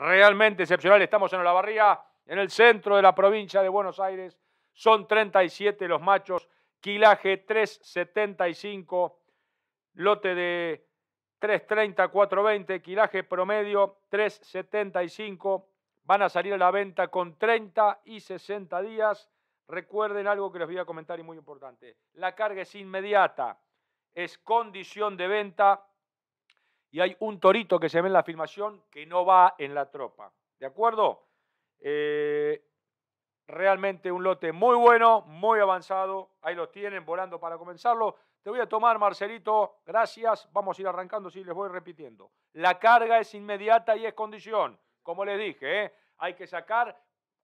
realmente excepcional. Estamos en Olavarría, en el centro de la provincia de Buenos Aires. Son 37 los machos, quilaje 375, lote de 330, 420, quilaje promedio 375. Van a salir a la venta con 30 y 60 días. Recuerden algo que les voy a comentar y muy importante. La carga es inmediata, es condición de venta y hay un torito que se ve en la filmación que no va en la tropa. ¿De acuerdo? Eh, realmente un lote muy bueno, muy avanzado. Ahí los tienen volando para comenzarlo. Te voy a tomar, Marcelito. Gracias. Vamos a ir arrancando, sí, les voy repitiendo. La carga es inmediata y es condición. Como les dije, ¿eh? hay que sacar.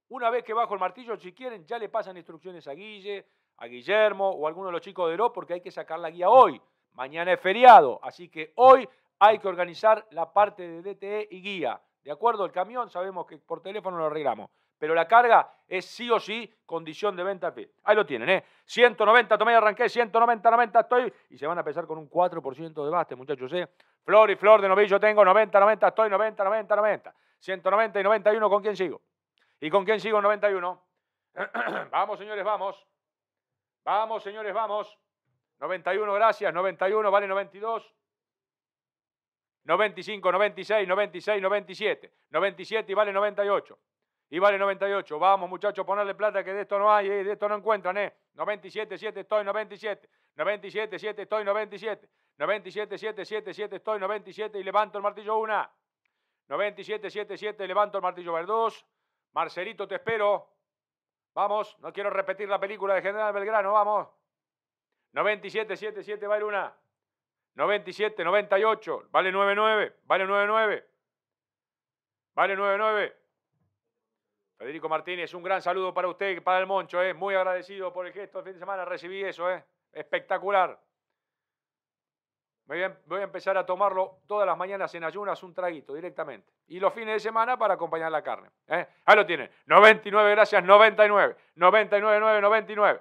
Una vez que bajo el martillo, si quieren, ya le pasan instrucciones a Guille, a Guillermo o a alguno de los chicos de Ero, porque hay que sacar la guía hoy. Mañana es feriado, así que hoy hay que organizar la parte de DTE y guía. ¿De acuerdo? El camión sabemos que por teléfono lo arreglamos. Pero la carga es sí o sí condición de venta pie. Ahí lo tienen, ¿eh? 190, tomé y arranqué, 190, 90 estoy. Y se van a pesar con un 4% de baste, muchachos, ¿eh? Flor y flor de novillo tengo, 90, 90 estoy, 90, 90, 90. 190 y 91, ¿con quién sigo? ¿Y con quién sigo 91? vamos, señores, vamos. Vamos, señores, vamos. 91, gracias. 91, vale 92. 95, 96, 96, 97. 97 y vale 98. Y vale 98. Vamos, muchachos, ponerle plata que de esto no hay, de esto no encuentran, ¿eh? 97, 7, estoy 97. 97, 7, estoy 97. 97, 7, 7, 7, estoy 97 y levanto el martillo una. 97, 7, 7, levanto el martillo ver 2. Marcelito, te espero. Vamos, no quiero repetir la película de General Belgrano, vamos. 97, 7, 7, va a ir una. 97, 98, vale 99, vale 99, vale 99. Federico Martínez, un gran saludo para usted, para el Moncho, eh. muy agradecido por el gesto de fin de semana, recibí eso, eh. espectacular. Em, voy, a, empezar a tomarlo todas las mañanas en ayunas, un traguito directamente. Y los fines de semana para acompañar la carne. Eh. Ahí lo tienen, 99, gracias, 99, 99, 99. 99.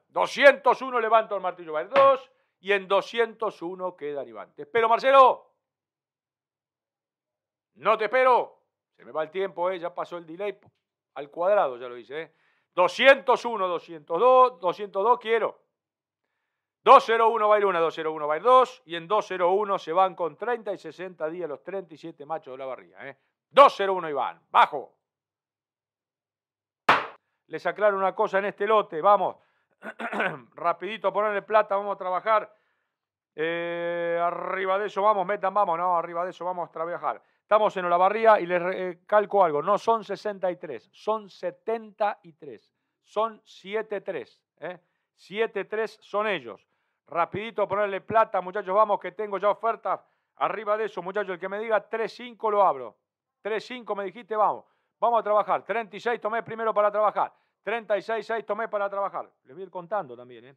201 levanto el martillo va el 2 y en 201 queda Iván. Te espero, Marcelo. No te espero. Se me va el tiempo, eh, ya pasó el delay al cuadrado, ya lo hice. 201, 202, 202 quiero. 201 va a ir 1, 201 va a ir 2 y en 201 se van con 30 y 60 días los 37 machos de la barriga. 201 eh. Iván, bajo. Les aclaro una cosa en este lote, vamos. Rapidito, ponerle plata, vamos a trabajar. Eh, arriba de eso vamos, metan, vamos, no, arriba de eso vamos a trabajar. Estamos en Olavarría y les recalco eh, calco algo, no son 63, son 73, son 73, ¿eh? 73 son ellos. Rapidito ponerle plata, muchachos, vamos que tengo ya ofertas. Arriba de eso, muchachos, el que me diga 3-5 lo abro. 3-5 me dijiste, vamos. Vamos a trabajar. 36 tomé primero para trabajar. 36, 6, tomé para trabajar. Les voy a ir contando también. Eh,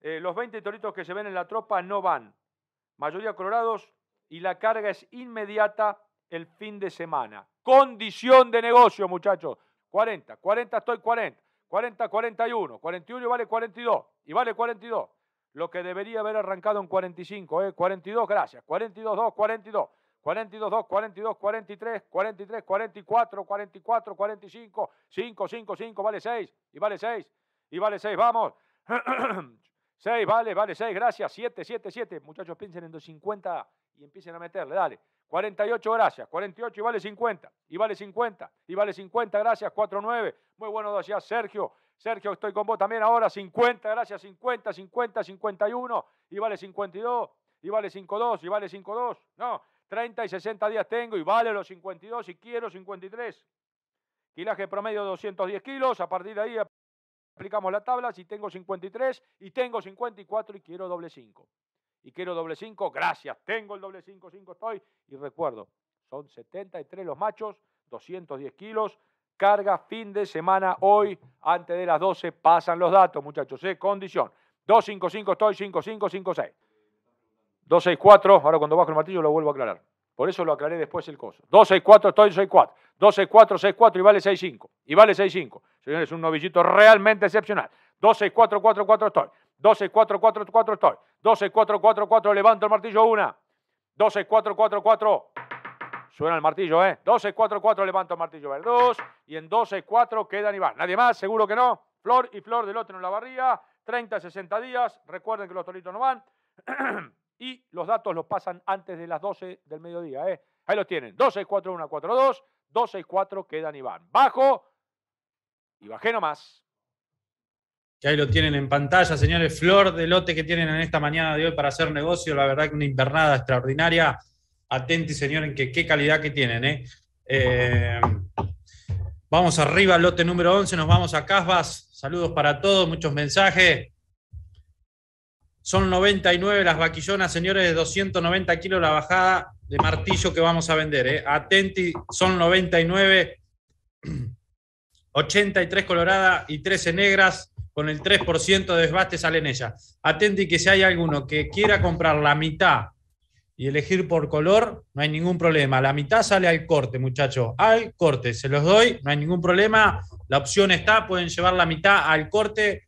eh los 20 toritos que se ven en la tropa no van. Mayoría colorados y la carga es inmediata el fin de semana. Condición de negocio, muchachos. 40, 40 estoy 40, 40, 41, 41 vale 42 y vale 42. Lo que debería haber arrancado en 45, ¿eh? 42, gracias, 42, 2, 42. 42, 2, 42, 43, 43, 44, 44, 45, 5, 5, 5, vale 6, y vale 6, y vale 6, vamos. 6, vale, vale 6, gracias, 7, 7, 7. Muchachos, piensen en 250 y empiecen a meterle, dale. 48, gracias, 48 y vale 50, y vale 50, y vale 50, gracias, 4, 9. Muy bueno, gracias, Sergio. Sergio, estoy con vos también ahora, 50, gracias, 50, 50, 51, y vale 52, y vale 52, y vale 52, no. 30 y 60 días tengo y vale los 52 y quiero 53. Quilaje promedio 210 kilos, a partir de ahí aplicamos la tabla, si tengo 53 y tengo 54 y quiero doble 5. Y quiero doble 5, gracias, tengo el doble 5, 5 estoy. Y recuerdo, son 73 los machos, 210 kilos, carga fin de semana hoy, antes de las 12 pasan los datos, muchachos, ¿eh? condición. 255 estoy, 5556. 264, ahora cuando bajo el martillo lo vuelvo a aclarar. Por eso lo aclaré después el coso. 264, estoy 4, 264, 64 y vale 65. Y vale 65. Señores, un novillito realmente excepcional. 264, 44 estoy. 264, 44 estoy. 264, 44, levanto el martillo, una. 264, 44. Suena el martillo, ¿eh? 264, 4, levanto el martillo, ver, 2. Y en 264 quedan y van. Nadie más, seguro que no. Flor y flor del otro en la barría. 30, 60 días. Recuerden que los toritos no van. y los datos los pasan antes de las 12 del mediodía. ¿eh? Ahí los tienen, 264-142, 264 quedan y van. Bajo y bajé nomás. Y ahí lo tienen en pantalla, señores. Flor de lote que tienen en esta mañana de hoy para hacer negocio. La verdad que una invernada extraordinaria. Atenti, señores en que, qué calidad que tienen. ¿eh? eh vamos arriba, lote número 11. Nos vamos a Casvas Saludos para todos, muchos mensajes. Son 99 las vaquillonas, señores, de 290 kilos la bajada de martillo que vamos a vender. ¿eh? Atenti, son 99, 83 coloradas y 13 negras. Con el 3% de desbaste salen ellas. Atenti que si hay alguno que quiera comprar la mitad y elegir por color, no hay ningún problema. La mitad sale al corte, muchachos. Al corte, se los doy, no hay ningún problema. La opción está, pueden llevar la mitad al corte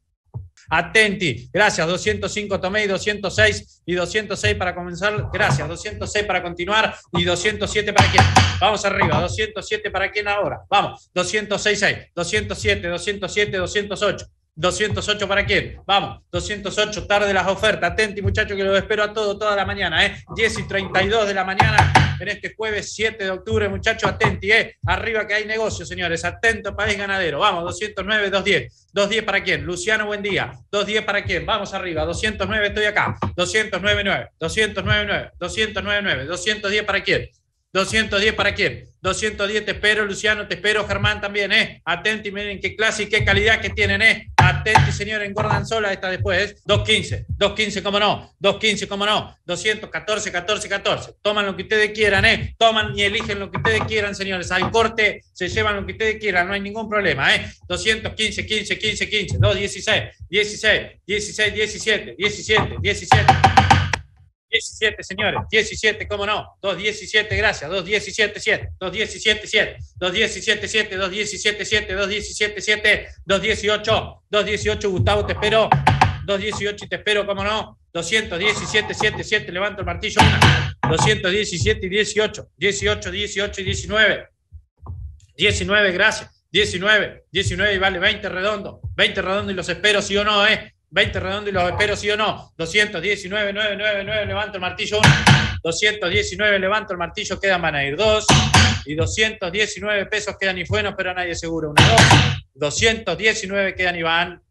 Atenti, gracias, 205 Tomé y 206 y 206 para comenzar, gracias, 206 para continuar y 207 para quién. Vamos arriba, 207 para quién ahora. Vamos, 206, ahí. 207, 207, 208. 208 para quién? Vamos, 208, tarde las ofertas. Atenti, muchachos, que los espero a todos, toda la mañana, ¿eh? 10 y 32 de la mañana en este jueves 7 de octubre, muchachos, atenti, ¿eh? Arriba que hay negocio, señores. Atento, país ganadero. Vamos, 209, 210. 210 para quién? Luciano, buen día. 210 para quién? Vamos arriba, 209, estoy acá. 209, 209, 209, 210 para quién? 210 para quién? 210 te espero, Luciano, te espero, Germán también, ¿eh? Atenti, miren qué clase y qué calidad que tienen, ¿eh? Atenti, señores, engordan sola. Esta después 2.15, 2.15, cómo no, 2.15, cómo no, 214, 14, 14. Toman lo que ustedes quieran, ¿eh? Toman y eligen lo que ustedes quieran, señores. Al corte se llevan lo que ustedes quieran, no hay ningún problema, ¿eh? 215, 15, 15, 15, 216, 16, 16, 17, 17, 17. 17, señores. 17, cómo no. 217, gracias. 217, 7. 217, 7. 217, 7. 217, 7. 217, 7. 218. 218, Gustavo, te espero. 218 y te espero, cómo no. 217, 7, 7. Levanto el martillo. 217 y 18. 18, 18 y 19. 19, gracias. 19, 19 y vale 20 redondo. 20 redondo y los espero, sí o no, ¿eh? 20 redondos y los espero, sí o no. 219, 9, 9, 9, levanto el martillo. 219, levanto el martillo, quedan, van a ir 2. Y 219 pesos quedan y buenos, pero nadie seguro. 1, dos. 219 quedan y van